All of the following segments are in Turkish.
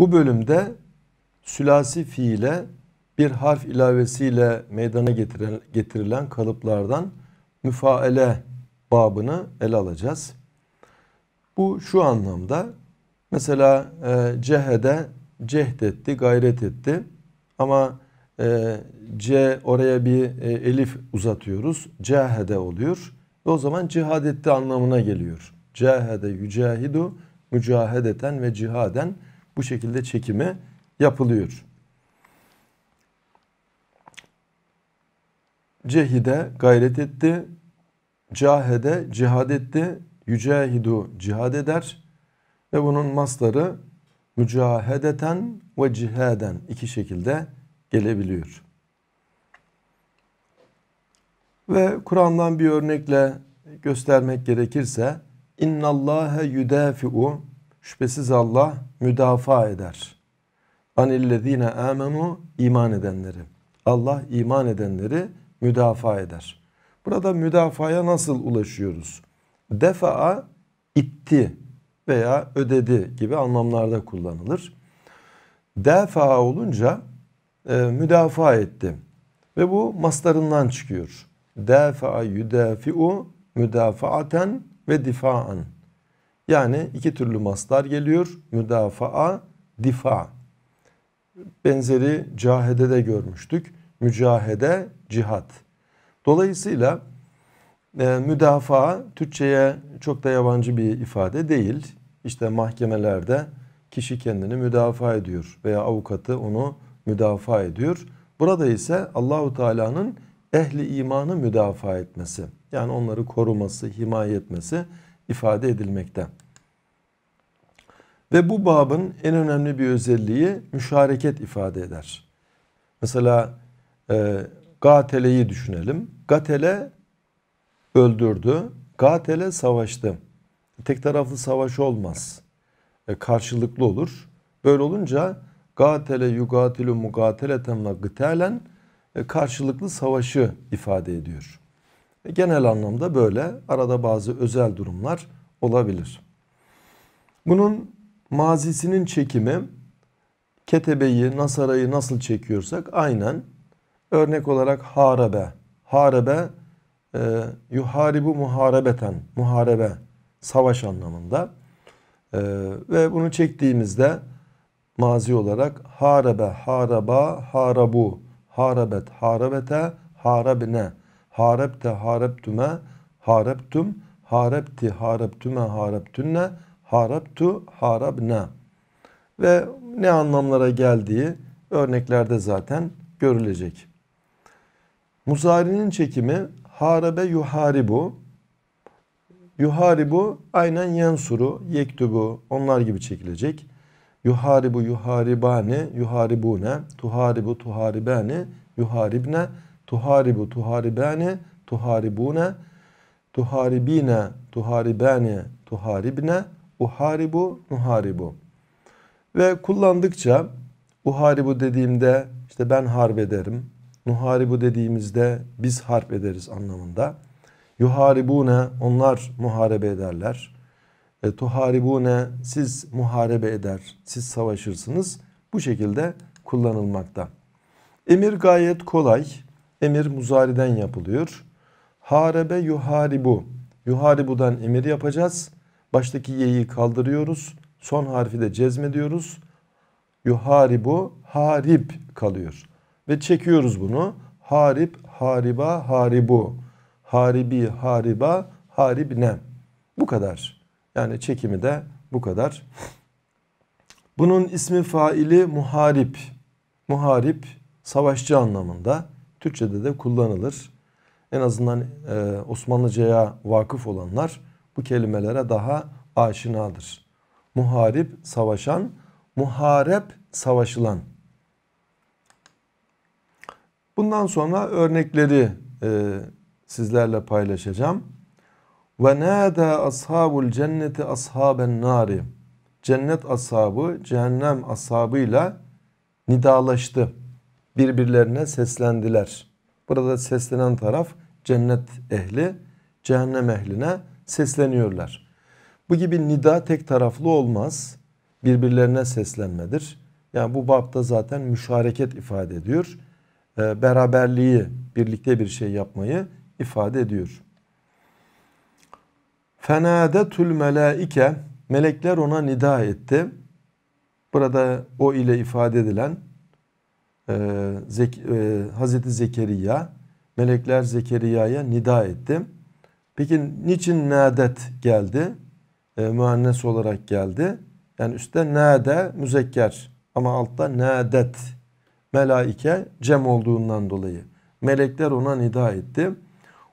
Bu bölümde sülasi fiile bir harf ilavesiyle meydana getiren, getirilen kalıplardan müfaele babını ele alacağız. Bu şu anlamda mesela e, cehede cehd etti, gayret etti ama e, c oraya bir e, elif uzatıyoruz. Cehede oluyor ve o zaman cihad etti anlamına geliyor. Cehede yücahidu mücahedeten ve cihaden bu şekilde çekimi yapılıyor. Cehide gayret etti. Cahede cihad etti. Yücehidu cihad eder. Ve bunun masları mücahedeten ve ciheden iki şekilde gelebiliyor. Ve Kur'an'dan bir örnekle göstermek gerekirse İnnallâhe yüdâfi'u şüphesiz Allah müdafaa eder. Anillezine amenu iman edenleri. Allah iman edenleri müdafaa eder. Burada müdafaya nasıl ulaşıyoruz? Defa'a itti veya ödedi gibi anlamlarda kullanılır. Defa olunca e, müdafaa etti. Ve bu maslarından çıkıyor. Defa yudafi'u müdafaaten ve difa'an. Yani iki türlü maslar geliyor. Müdafaa, difa. Benzeri cahede de görmüştük. Mücahede, cihat. Dolayısıyla e, müdafaa Türkçe'ye çok da yabancı bir ifade değil. İşte mahkemelerde kişi kendini müdafaa ediyor veya avukatı onu müdafaa ediyor. Burada ise Allahu Teala'nın ehli imanı müdafaa etmesi yani onları koruması, himaye etmesi ifade edilmekte. Ve bu babın en önemli bir özelliği müşareket ifade eder. Mesela e, Gatele'yi düşünelim. Gatele öldürdü. Gatele savaştı. Tek taraflı savaş olmaz. E, karşılıklı olur. Böyle olunca Gatele yugatilu mugatileten ve gıtalen e, karşılıklı savaşı ifade ediyor. E, genel anlamda böyle arada bazı özel durumlar olabilir. Bunun mazisinin çekimi ketebeyi, nasarayı nasıl çekiyorsak aynen örnek olarak harabe. Harabe e, yuharibu muharebeten, muharebe, savaş anlamında. E, ve bunu çektiğimizde mazi olarak harabe, haraba, harabu, harabet, harabete, harabine harepte hareptüme hareptüm harepti hareptüme hareptünne haraptu harabna ve ne anlamlara geldiği örneklerde zaten görülecek. Muzari'nin çekimi harabe yuharibu yuharibu aynen yensuru yektubu onlar gibi çekilecek. Yuharibu yuharibani yuharibune tuharibu tuharibani yuharibne tuharibu tuharibane tuharibune tuharibine tuharibane tuharibne uharibu nuharibu ve kullandıkça uharibu dediğimde işte ben harp ederim nuharibu dediğimizde biz harp ederiz anlamında yuharibune onlar muharebe ederler e, tuharibune siz muharebe eder siz savaşırsınız bu şekilde kullanılmakta emir gayet kolay Emir muzariden yapılıyor. Harebe yuharibu. Yuharibu'dan emir yapacağız. Baştaki ye'yi kaldırıyoruz. Son harfi de cezmediyoruz. Yuharibu harib kalıyor. Ve çekiyoruz bunu. Harib, hariba, haribu. Haribi, hariba, haribne. Bu kadar. Yani çekimi de bu kadar. Bunun ismi faili muharip. Muharip savaşçı anlamında. Türkçe'de de kullanılır. En azından e, Osmanlıca'ya vakıf olanlar bu kelimelere daha aşinadır. Muharip savaşan, muharep savaşılan. Bundan sonra örnekleri e, sizlerle paylaşacağım. Ve nâdâ ashabul cenneti ashaben nâri. Cennet ashabı cehennem ashabıyla nidalaştı birbirlerine seslendiler. Burada seslenen taraf cennet ehli, cehennem ehline sesleniyorlar. Bu gibi nida tek taraflı olmaz. Birbirlerine seslenmedir. Yani bu bapta zaten müşareket ifade ediyor. E, beraberliği, birlikte bir şey yapmayı ifade ediyor. Fenâdetül melaike melekler ona nida etti. Burada o ile ifade edilen ee, Zek, e, Hazreti Zekeriya, melekler Zekeriya'ya nida etti. Peki niçin nadet geldi? E, ee, müennes olarak geldi. Yani üstte nade müzekker ama altta nadet melaike cem olduğundan dolayı. Melekler ona nida etti.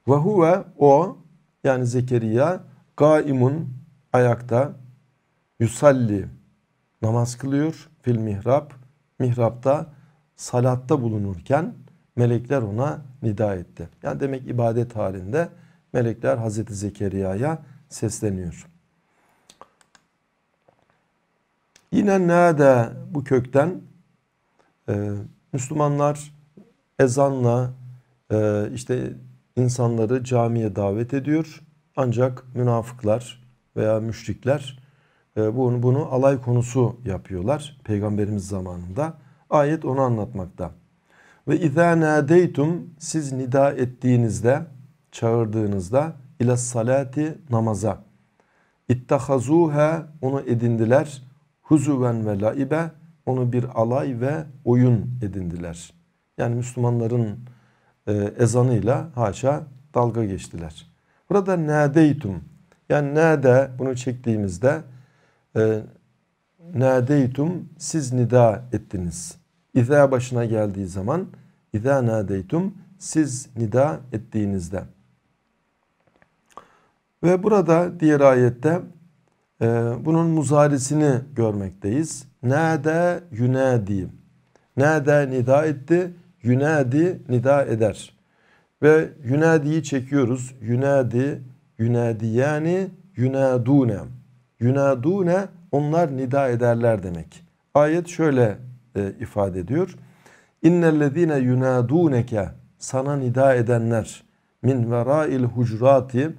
Ve huve o yani Zekeriya gaimun ayakta yusalli namaz kılıyor fil mihrap mihrapta salatta bulunurken melekler ona nida etti. Yani demek ibadet halinde melekler Hazreti Zekeriya'ya sesleniyor. Yine nerede bu kökten e, Müslümanlar ezanla e, işte insanları camiye davet ediyor. Ancak münafıklar veya müşrikler e, bunu, bunu alay konusu yapıyorlar peygamberimiz zamanında. Ayet onu anlatmakta. Ve izâ nâdeytum siz nida ettiğinizde, çağırdığınızda ile salati namaza. İttahazuha onu edindiler. Huzuven ve laibe onu bir alay ve oyun edindiler. Yani Müslümanların e, ezanıyla haşa dalga geçtiler. Burada nadeytum yani nade bunu çektiğimizde e, nadeytum siz nida ettiniz. İza başına geldiği zaman İza nadeytum siz nida ettiğinizde. Ve burada diğer ayette e, bunun muzarisini görmekteyiz. Nade yunadi. Nade nida etti. Yunadi nida eder. Ve yunadiyi çekiyoruz. Yunadi, yunadi yani yunadune. Yunadune onlar nida ederler demek. Ayet şöyle e, ifade ediyor. İnnellezine yunaduneke sana nida edenler min verail hucurati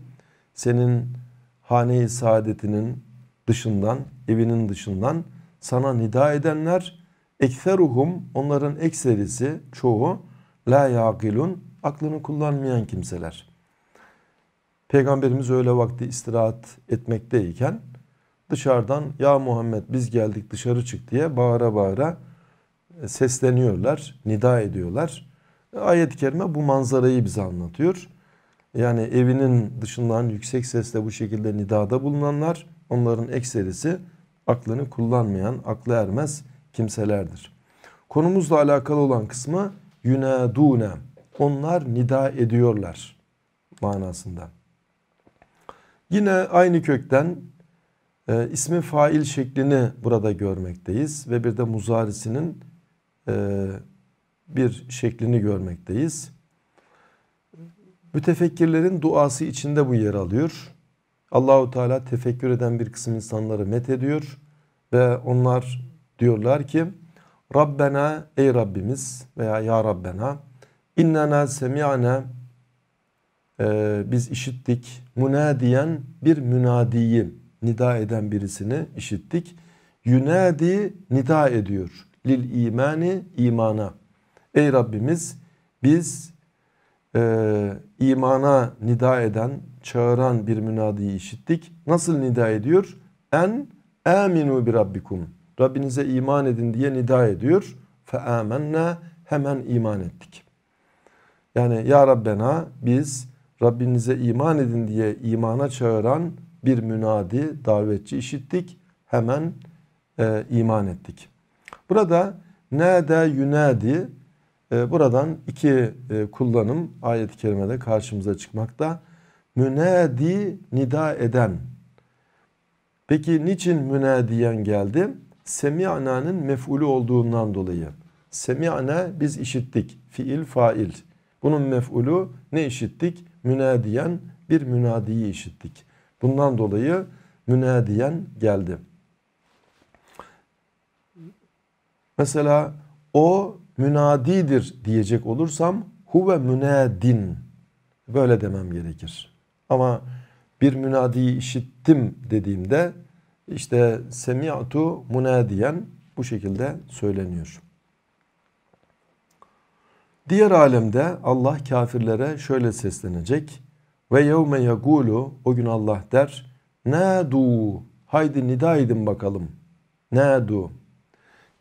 senin hane-i saadetinin dışından, evinin dışından sana nida edenler ekseruhum onların ekserisi çoğu la yaqilun aklını kullanmayan kimseler. Peygamberimiz öyle vakti istirahat etmekteyken dışarıdan ya Muhammed biz geldik dışarı çık diye bağıra bağıra e, sesleniyorlar, nida ediyorlar. E, ayet-i Kerime bu manzarayı bize anlatıyor. Yani evinin dışından yüksek sesle bu şekilde nidada bulunanlar onların ekserisi aklını kullanmayan, aklı ermez kimselerdir. Konumuzla alakalı olan kısmı yunadune. Onlar nida ediyorlar manasında. Yine aynı kökten e, ee, ismin fail şeklini burada görmekteyiz ve bir de muzarisinin e, bir şeklini görmekteyiz. Mütefekkirlerin duası içinde bu yer alıyor. Allahu Teala tefekkür eden bir kısım insanları met ediyor ve onlar diyorlar ki Rabbena ey Rabbimiz veya ya Rabbena innena semi'ana e, biz işittik münadiyen bir münadiyim nida eden birisini işittik. Yunadi nida ediyor. Lil imani imana. Ey Rabbimiz biz e, imana nida eden, çağıran bir münadiyi işittik. Nasıl nida ediyor? En aminu bir rabbikum. Rabbinize iman edin diye nida ediyor. Fe amennâ hemen iman ettik. Yani ya Rabbena biz Rabbinize iman edin diye imana çağıran bir münadi, davetçi işittik. Hemen e, iman ettik. Burada nede yünadi e, buradan iki e, kullanım ayet-i kerimede karşımıza çıkmakta. Münadi nida eden. Peki niçin münadiyen geldi? Semi'na'nın mef'ulü olduğundan dolayı. Semi'na biz işittik. Fiil fail. Bunun mef'ulü ne işittik? Münadiyen bir münadiyi işittik. Bundan dolayı münadiyen geldi. Mesela o münadidir diyecek olursam huve münadin böyle demem gerekir. Ama bir münadiyi işittim dediğimde işte semi'tu münadiyen bu şekilde söyleniyor. Diğer alemde Allah kafirlere şöyle seslenecek. Ve yevme yegulu o gün Allah der. ne du haydi nida edin bakalım. ne du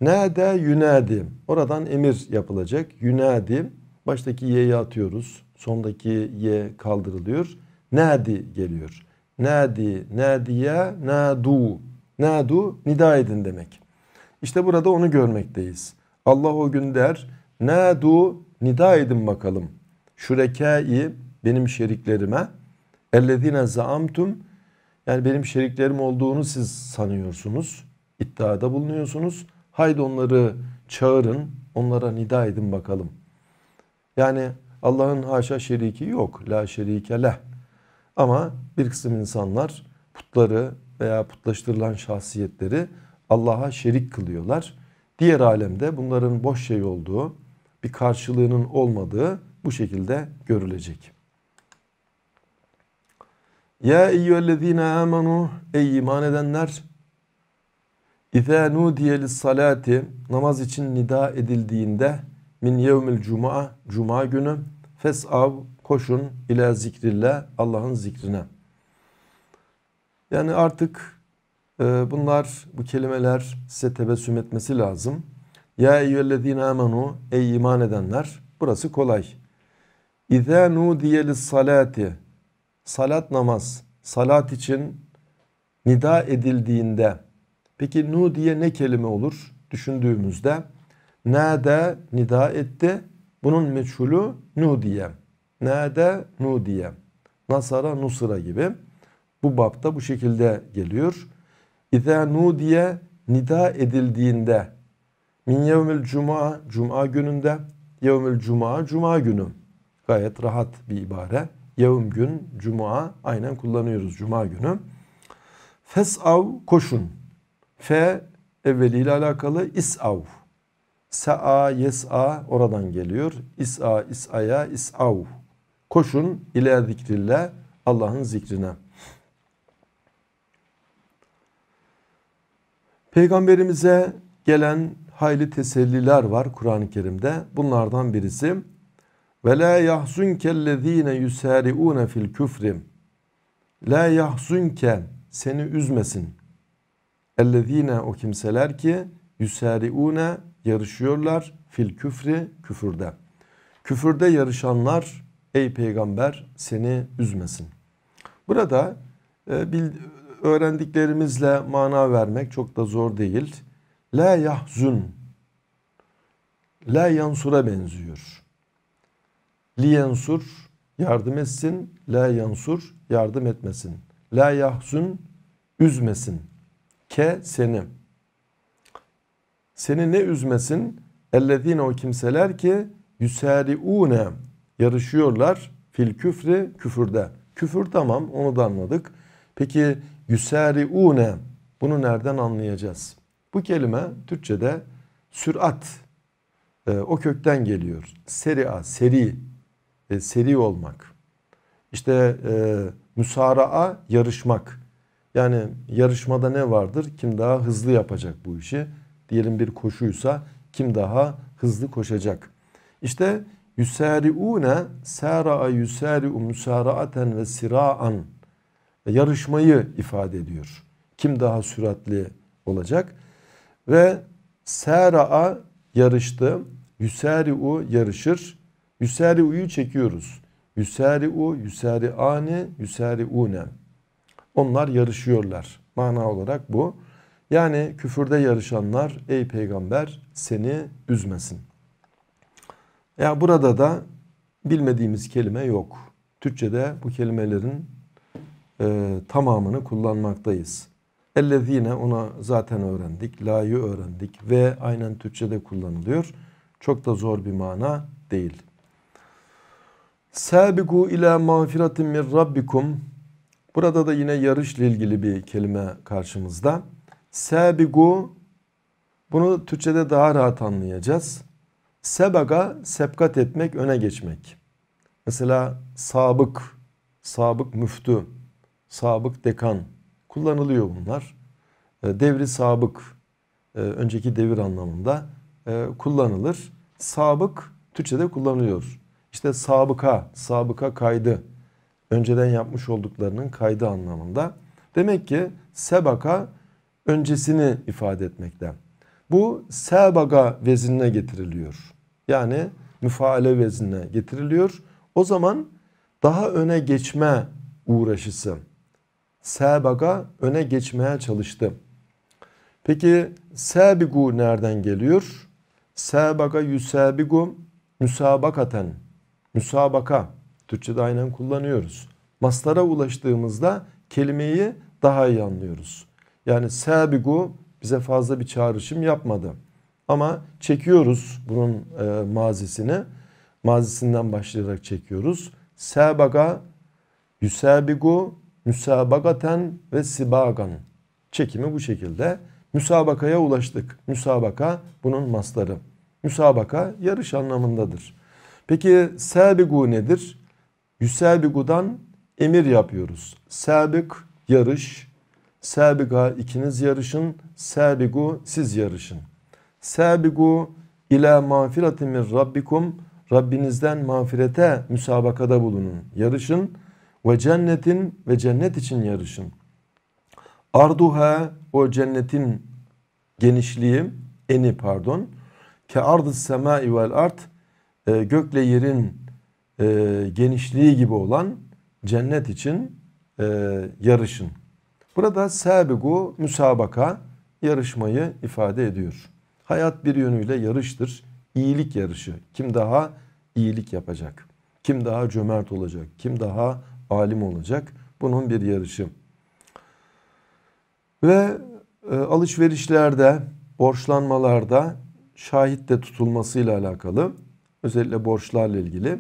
ne de yünadi. Oradan emir yapılacak. Yünadi. Baştaki ye'yi atıyoruz. Sondaki y kaldırılıyor. nedi geliyor. nedi ne du ne du nida edin demek. İşte burada onu görmekteyiz. Allah o gün der. ne du nida edin bakalım. Şürekai benim şeriklerime ellezine zaamtum yani benim şeriklerim olduğunu siz sanıyorsunuz. iddiada bulunuyorsunuz. Haydi onları çağırın. Onlara nida edin bakalım. Yani Allah'ın haşa şeriki yok. La şerike leh. Ama bir kısım insanlar putları veya putlaştırılan şahsiyetleri Allah'a şerik kılıyorlar. Diğer alemde bunların boş şey olduğu, bir karşılığının olmadığı bu şekilde görülecek. Ya eyyühellezine amenu ey iman edenler İzâ nudiye lissalâti namaz için nida edildiğinde min yevmil cuma cuma günü fesav koşun ile zikrillah Allah'ın zikrine. Yani artık e, bunlar bu kelimeler size tebessüm etmesi lazım. Ya eyyühellezine amenu ey iman edenler burası kolay. İzâ nudiye lissalâti salat namaz salat için nida edildiğinde peki nu diye ne kelime olur düşündüğümüzde nade nida etti bunun meçhulü nu diye nade nu diye nasara nusra gibi bu bapta bu şekilde geliyor İza nu diye nida edildiğinde min yevmil cuma cuma gününde yevmil cuma cuma günü gayet rahat bir ibare Yavım gün, cuma aynen kullanıyoruz cuma günü. Fesav koşun. Fe evveliyle alakalı isav. Sa'a, yes'a oradan geliyor. Is'a, is'aya, is'av. Koşun ile zikrille Allah'ın zikrine. Peygamberimize gelen hayli teselliler var Kur'an-ı Kerim'de. Bunlardan birisi ve la yahzunkellezine yusari'une fil küfrim. La yahzunke seni üzmesin. Ellezine o kimseler ki yusari'une yarışıyorlar fil küfri küfürde. Küfürde yarışanlar ey peygamber seni üzmesin. Burada e, öğrendiklerimizle mana vermek çok da zor değil. La yahzun. La yansura benziyor. Li yansur yardım etsin. La yansur yardım etmesin. La yahsun üzmesin. Ke seni. Seni ne üzmesin? Ellezine o kimseler ki yüsariune yarışıyorlar fil küfri küfürde. Küfür tamam onu da anladık. Peki yüsariune bunu nereden anlayacağız? Bu kelime Türkçe'de sürat e, o kökten geliyor. Seria, seri e, seri olmak. İşte e, müsaraa yarışmak. Yani yarışmada ne vardır? Kim daha hızlı yapacak bu işi? Diyelim bir koşuysa kim daha hızlı koşacak? İşte yusariune saraa yusariu müsaraaten ve siraan e, yarışmayı ifade ediyor. Kim daha süratli olacak? Ve saraa yarıştı. Yusariu yarışır uyu çekiyoruz. u, Yüsari'u, yüsari'ani, yüsari'une. Onlar yarışıyorlar. Mana olarak bu. Yani küfürde yarışanlar ey peygamber seni üzmesin. Ya burada da bilmediğimiz kelime yok. Türkçe'de bu kelimelerin e, tamamını kullanmaktayız. Ellezine ona zaten öğrendik. La'yı öğrendik ve aynen Türkçe'de kullanılıyor. Çok da zor bir mana değil. Sabiku ila mağfiratin min rabbikum. Burada da yine yarışla ilgili bir kelime karşımızda. Sabiku bunu Türkçede daha rahat anlayacağız. Sebaga sepkat etmek, öne geçmek. Mesela sabık, sabık müftü, sabık dekan kullanılıyor bunlar. Ee, devri sabık, e, önceki devir anlamında e, kullanılır. Sabık Türkçe'de kullanılıyor. İşte sabıka, sabıka kaydı. Önceden yapmış olduklarının kaydı anlamında. Demek ki sebaka öncesini ifade etmekten Bu sebaga vezinine getiriliyor. Yani müfaale vezinine getiriliyor. O zaman daha öne geçme uğraşısı. Sebaga öne geçmeye çalıştı. Peki sebigu nereden geliyor? Sebaga yusebigu müsabakaten müsabaka Türkçe'de aynen kullanıyoruz. Maslara ulaştığımızda kelimeyi daha iyi anlıyoruz. Yani sabigu bize fazla bir çağrışım yapmadı. Ama çekiyoruz bunun e, mazisini. Mazisinden başlayarak çekiyoruz. Sebaga, yusabigu, müsabagaten ve sibagan. Çekimi bu şekilde. Müsabakaya ulaştık. Müsabaka bunun masları. Müsabaka yarış anlamındadır. Peki sabigu nedir? Yüsabigudan emir yapıyoruz. Sabik yarış. Sabiga ikiniz yarışın. Sabigu siz yarışın. Sabigu ile mağfiretin min rabbikum. Rabbinizden mağfirete müsabakada bulunun. Yarışın. Ve cennetin ve cennet için yarışın. Arduha o cennetin genişliği, eni pardon. Ke ardı sema vel art e, gökle yerin e, genişliği gibi olan cennet için e, yarışın. Burada sabigu müsabaka yarışmayı ifade ediyor. Hayat bir yönüyle yarıştır. İyilik yarışı. Kim daha iyilik yapacak? Kim daha cömert olacak? Kim daha alim olacak? Bunun bir yarışı. Ve e, alışverişlerde, borçlanmalarda şahitte tutulmasıyla alakalı Özellikle borçlarla ilgili.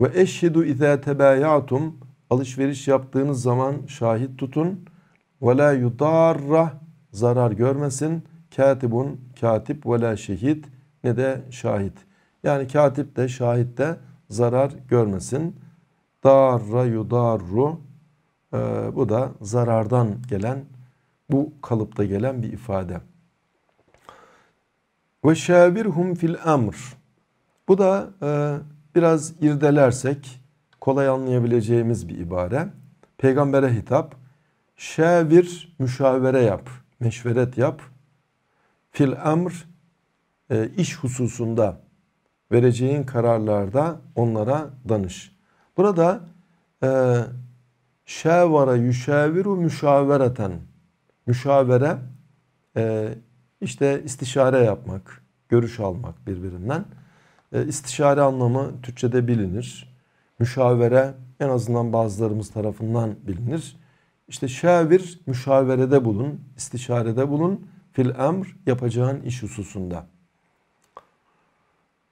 Ve eşhidu izâ tebâyâtum alışveriş yaptığınız zaman şahit tutun. Ve la yudarra zarar görmesin. Katibun katip ve la şehit ne de şahit. Yani katip de şahit de zarar görmesin. Darra yudarru ee, bu da zarardan gelen bu kalıpta gelen bir ifade. Ve şavirhum fil amr. Bu da e, biraz irdelersek kolay anlayabileceğimiz bir ibare. Peygambere hitap. Şevir müşavere yap, meşveret yap. Fil emr e, iş hususunda vereceğin kararlarda onlara danış. Burada e, şevara yüşaviru müşavereten müşavere e, işte istişare yapmak, görüş almak birbirinden. E, istişare anlamı Türkçe'de bilinir. Müşavere en azından bazılarımız tarafından bilinir. İşte şavir müşaverede bulun, istişarede bulun fil emr yapacağın iş hususunda.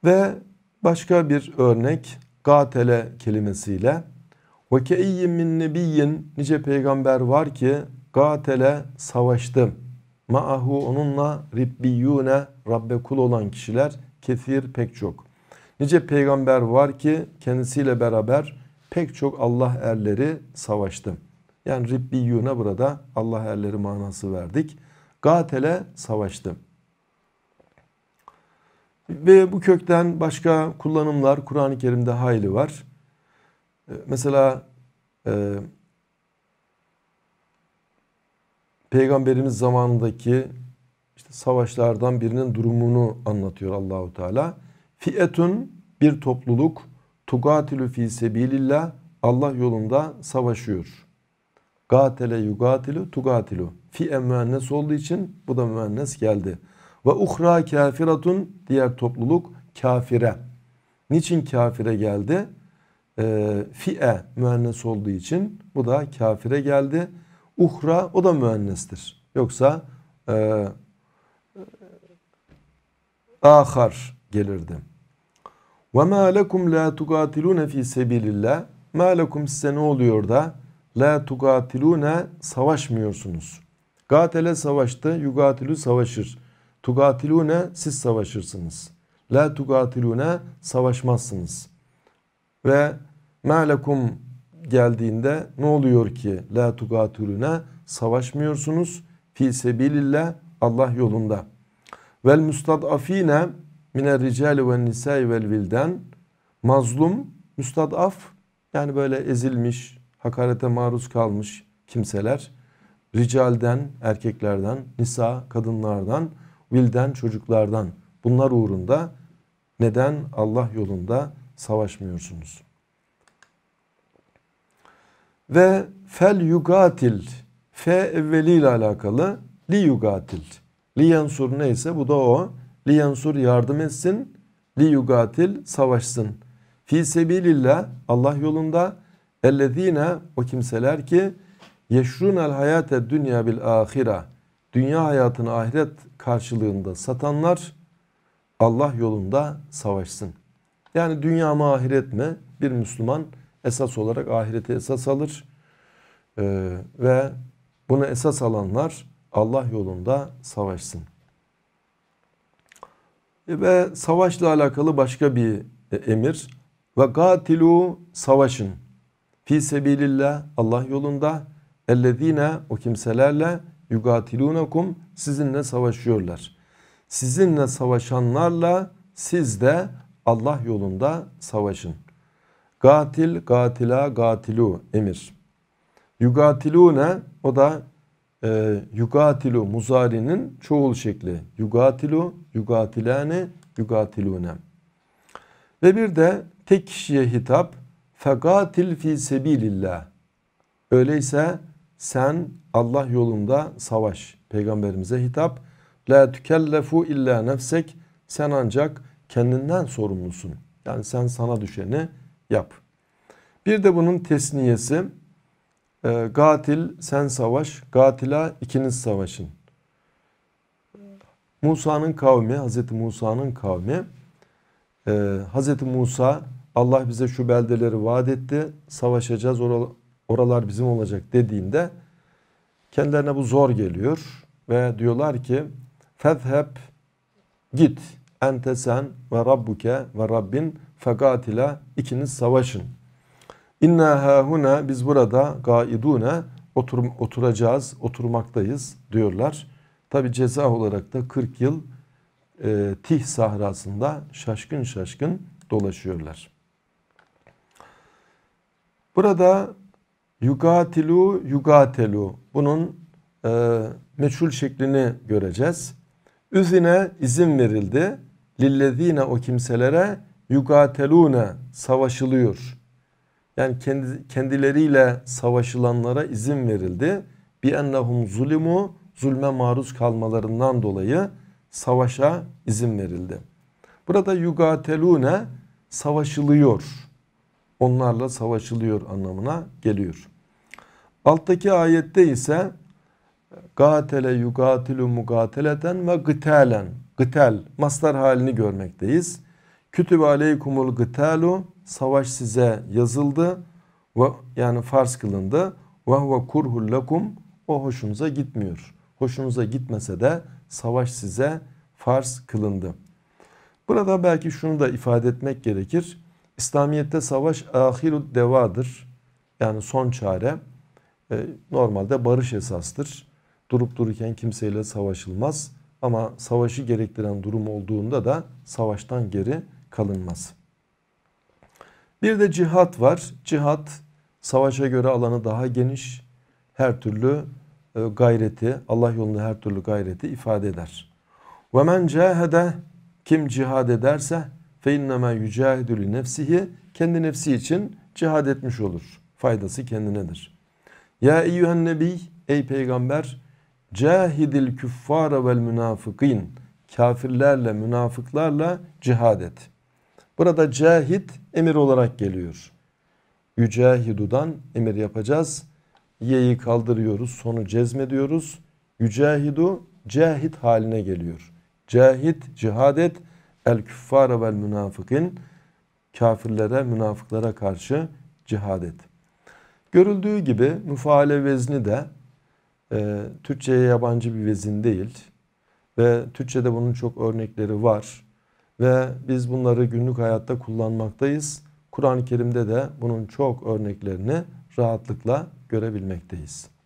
Ve başka bir örnek gatele kelimesiyle ve ke'iyyin min nebiyyin nice peygamber var ki gatele savaştı. Ma'ahu onunla ribbiyune Rabbe kul olan kişiler kefir pek çok. Nice peygamber var ki kendisiyle beraber pek çok Allah erleri savaştı. Yani Ribbiyun'a burada Allah erleri manası verdik. Gatele savaştı. Ve bu kökten başka kullanımlar Kur'an-ı Kerim'de hayli var. Ee, mesela e, Peygamberimiz zamanındaki işte savaşlardan birinin durumunu anlatıyor Allahu Teala. Fiyetun bir topluluk tugatilu fi sebilillah Allah yolunda savaşıyor. Gatele yugatilu tugatilu. Fi müennes olduğu için bu da müennes geldi. Ve uhra kafiratun diğer topluluk kafire. Niçin kafire geldi? Ee, fi'e müennes olduğu için bu da kafire geldi. Uhra o da müennestir. Yoksa e, e ahar gelirdi. Ve لَكُمْ لَا تُقَاتِلُونَ ف۪ي fi اللّٰهِ مَا لَكُمْ size ne oluyor da la tugatilune savaşmıyorsunuz. Gatele savaştı, yugatilü savaşır. Tugatilune siz savaşırsınız. La tugatilune savaşmazsınız. Ve melekum geldiğinde ne oluyor ki la tugatilune savaşmıyorsunuz fi sebilillah Allah yolunda. Vel mustadafine miner ricali ve nisai vel vilden mazlum, müstadaf yani böyle ezilmiş, hakarete maruz kalmış kimseler ricalden, erkeklerden, nisa, kadınlardan, vilden, çocuklardan bunlar uğrunda neden Allah yolunda savaşmıyorsunuz? Ve fel yugatil fe evveliyle alakalı li yugatil li yansur neyse bu da o Li yansur yardım etsin. Li yugatil savaşsın. Fi sebilillah Allah yolunda ellezine o kimseler ki yeşrunel hayate dünya bil ahira dünya hayatını ahiret karşılığında satanlar Allah yolunda savaşsın. Yani dünya mı ahiret mi? Bir Müslüman esas olarak ahireti esas alır. Ee, ve bunu esas alanlar Allah yolunda savaşsın. E, ve savaşla alakalı başka bir e, emir. Ve katilu savaşın. Fi sebilillah Allah yolunda ellezine o kimselerle yugatilunakum sizinle savaşıyorlar. Sizinle savaşanlarla siz de Allah yolunda savaşın. Gatil, gatila, gatilu emir. Yugatilune o da e, yugatilu muzari'nin çoğul şekli. Yugatilu, yugatilane, yugatilune. Ve bir de tek kişiye hitap fekatil fi sebilillah. Öyleyse sen Allah yolunda savaş. Peygamberimize hitap. La tükellefu illa nefsek. Sen ancak kendinden sorumlusun. Yani sen sana düşeni yap. Bir de bunun tesniyesi e, gatil sen savaş, gatila ikiniz savaşın. Musa'nın kavmi, Hazreti Musa'nın kavmi. E, ee, Hz. Musa Allah bize şu beldeleri vaat etti, savaşacağız, oral, oralar bizim olacak dediğinde kendilerine bu zor geliyor ve diyorlar ki fethep git ente sen ve rabbuke ve rabbin fegatila ikiniz savaşın İnna hahuna biz burada gaidune otur, oturacağız, oturmaktayız diyorlar. Tabi ceza olarak da 40 yıl e, Tih sahrasında şaşkın şaşkın dolaşıyorlar. Burada yugatilu yugatelu bunun e, meçhul şeklini göreceğiz. Üzine izin verildi. Lillezine o kimselere yugatelune savaşılıyor. Yani kendi, kendileriyle savaşılanlara izin verildi. Bir ennehum zulimu zulme maruz kalmalarından dolayı savaşa izin verildi. Burada yugatelune savaşılıyor. Onlarla savaşılıyor anlamına geliyor. Alttaki ayette ise gatele yugatilu mugateleten ve gıtalen. Gıtel, maslar halini görmekteyiz. Kütübe aleykumul gıtalu savaş size yazıldı ve yani farz kılındı. Ve huve kurhul lekum o hoşunuza gitmiyor. Hoşunuza gitmese de savaş size farz kılındı. Burada belki şunu da ifade etmek gerekir. İslamiyet'te savaş ahirud devadır. Yani son çare. E, normalde barış esastır. Durup dururken kimseyle savaşılmaz. Ama savaşı gerektiren durum olduğunda da savaştan geri kalınmaz. Bir de cihat var. Cihat savaşa göre alanı daha geniş. Her türlü e, gayreti, Allah yolunda her türlü gayreti ifade eder. Ve men cahede kim cihad ederse fe innema yücahidü nefsihi kendi nefsi için cihad etmiş olur. Faydası kendinedir. Ya eyyühen nebi ey peygamber cahidil küffara vel münafıkîn kafirlerle münafıklarla cihad et. Burada cahit emir olarak geliyor. Yücehidu'dan emir yapacağız. Ye'yi kaldırıyoruz. Sonu cezmediyoruz. Yücehidu cahit haline geliyor. Cahit, cihadet el küffara vel münafıkin kafirlere, münafıklara karşı cihadet. Görüldüğü gibi müfaale vezni de e, Türkçe'ye yabancı bir vezin değil. Ve Türkçe'de bunun çok örnekleri var. Ve biz bunları günlük hayatta kullanmaktayız. Kur'an-ı Kerim'de de bunun çok örneklerini rahatlıkla görebilmekteyiz.